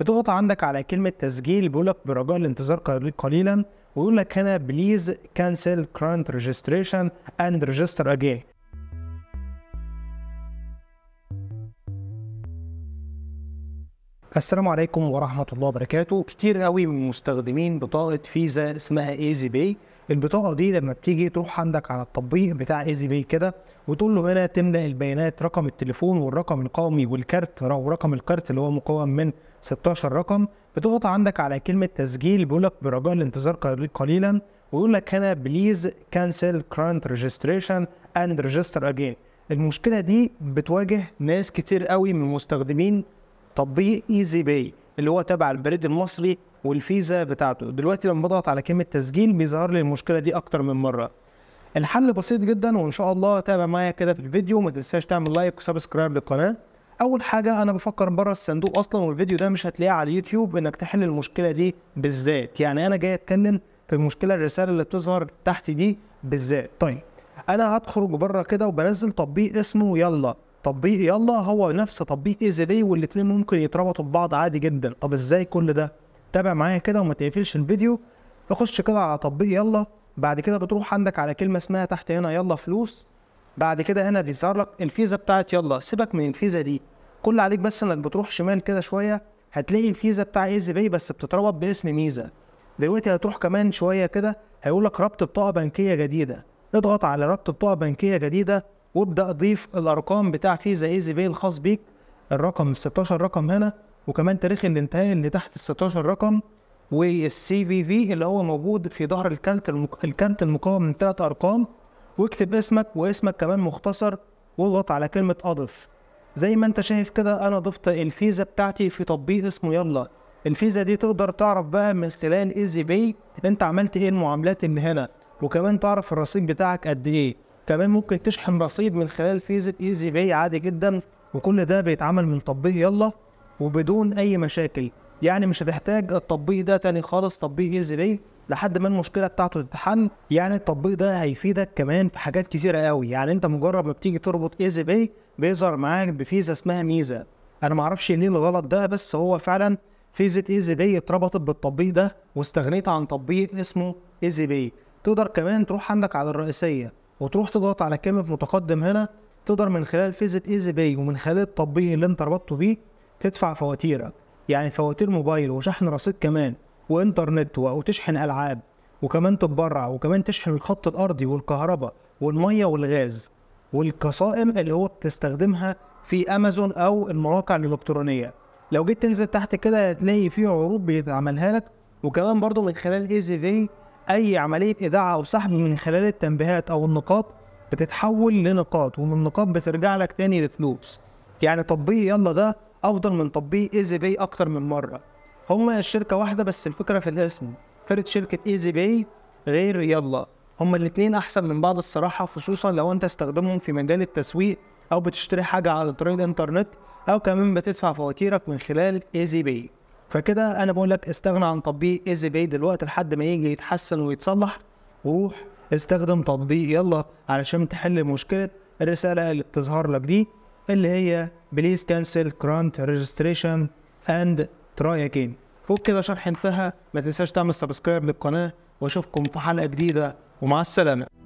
بتضغط عندك على كلمه تسجيل بيقول لك برجاء الانتظار قليلا ويقول لك هنا بليز كانسل كرنت ريجستريشن اند ريجستر اجين السلام عليكم ورحمة الله وبركاته كتير قوي من مستخدمين بطاقة فيزا اسمها ايزي باي البطاقة دي لما بتيجي تروح عندك على التطبيق بتاع ايزي باي كده وتقول له هنا تملأ البيانات رقم التليفون والرقم القومي والكارت او رقم الكارت اللي هو مكون من 16 رقم بتضغط عندك على كلمة تسجيل بيقول لك برجاء الانتظار قليلا ويقول لك هنا بليز كانسل كرنت ريجستريشن اند ريجستر اجين المشكلة دي بتواجه ناس كتير قوي من المستخدمين تطبيق ايزي باي اللي هو تبع البريد المصري والفيزا بتاعته دلوقتي لما بضغط على كلمه تسجيل بيظهر لي المشكله دي اكتر من مره الحل بسيط جدا وان شاء الله تابع معايا كده في الفيديو وما تنساش تعمل لايك وسبسكرايب للقناه اول حاجه انا بفكر بره الصندوق اصلا والفيديو ده مش هتلاقيه على اليوتيوب انك تحل المشكله دي بالذات يعني انا جاي اتكلم في المشكله الرساله اللي بتظهر تحت دي بالذات طيب انا هخرج بره كده وبنزل تطبيق اسمه يلا تطبيق يلا هو نفس تطبيق ايزي بي والاثنين ممكن يتربطوا ببعض عادي جدا طب ازاي كل ده تابع معايا كده وما تقفلش الفيديو اخش كده على تطبيق يلا بعد كده بتروح عندك على كلمه اسمها تحت هنا يلا فلوس بعد كده هنا بيظهر لك الفيزا بتاعت يلا سيبك من الفيزا دي كل عليك بس انك بتروح شمال كده شويه هتلاقي الفيزا بتاع ايزي باي بس بتتربط باسم ميزه دلوقتي هتروح كمان شويه كده هيقول لك ربط بطاقه بنكيه جديده اضغط على ربط بطاقه بنكيه جديده وابدا اضيف الارقام بتاع فيزا ايزي بي الخاص بيك الرقم 16 رقم هنا وكمان تاريخ الانتهاء اللي تحت ال 16 رقم والسي في في اللي هو موجود في ظهر الكارت المك... الكارت المكون من ثلاث ارقام واكتب اسمك واسمك كمان مختصر واضغط على كلمه اضف زي ما انت شايف كده انا ضفت الفيزا بتاعتي في تطبيق اسمه يلا الفيزا دي تقدر تعرف بقى من خلال ايزي بي انت عملت ايه المعاملات اللي هنا وكمان تعرف الرصيد بتاعك قد ايه كمان ممكن تشحن رصيد من خلال فيزة ايزي باي عادي جدا وكل ده بيتعمل من تطبيق يلا وبدون اي مشاكل يعني مش هتحتاج التطبيق ده تاني خالص تطبيق ايزي باي لحد ما المشكله بتاعته تتحل يعني التطبيق ده هيفيدك كمان في حاجات كتيره قوي يعني انت مجرد ما بتيجي تربط ايزي باي بيظهر معاك بفيزا اسمها ميزه انا معرفش ليه الغلط ده بس هو فعلا فيزا ايزي باي اتربطت بالتطبيق ده واستغنيت عن تطبيق اسمه ايزي باي تقدر كمان تروح عندك على الرئيسيه وتروح تضغط على كلمه متقدم هنا تقدر من خلال فيزة ايزي باي ومن خلال التطبيق اللي انت ربطته بيه تدفع فواتيرك يعني فواتير موبايل وشحن رصيد كمان وانترنت وتشحن العاب وكمان تتبرع وكمان تشحن الخط الارضي والكهرباء والميه والغاز والقصائم اللي هو بتستخدمها في امازون او المواقع الالكترونيه لو جيت تنزل تحت كده هتلاقي فيه عروض بيتعملها لك وكمان برضه من خلال ايزي باي اي عمليه اذاعه او سحب من خلال التنبيهات او النقاط بتتحول لنقاط ومن النقاط بترجع لك تاني لفلوس يعني تطبيق يلا ده افضل من تطبيق ايزي باي اكتر من مره هما الشركه واحده بس الفكره في الاسم فكره شركه ايزي باي غير يلا هما الاتنين احسن من بعض الصراحه خصوصا لو انت استخدمهم في مجال التسويق او بتشتري حاجه على طريق الانترنت او كمان بتدفع فواتيرك من خلال ايزي بي فكده انا بقول لك استغنى عن تطبيق ايزي باي دلوقتي لحد ما يجي يتحسن ويتصلح روح استخدم تطبيق يلا علشان تحل مشكله الرساله اللي بتظهر لك دي اللي هي بليز كانسل كرانت ريجستريشن اند تراي اجين فوق كده شرح انتهى ما تنساش تعمل سبسكرايب للقناه واشوفكم في حلقه جديده ومع السلامه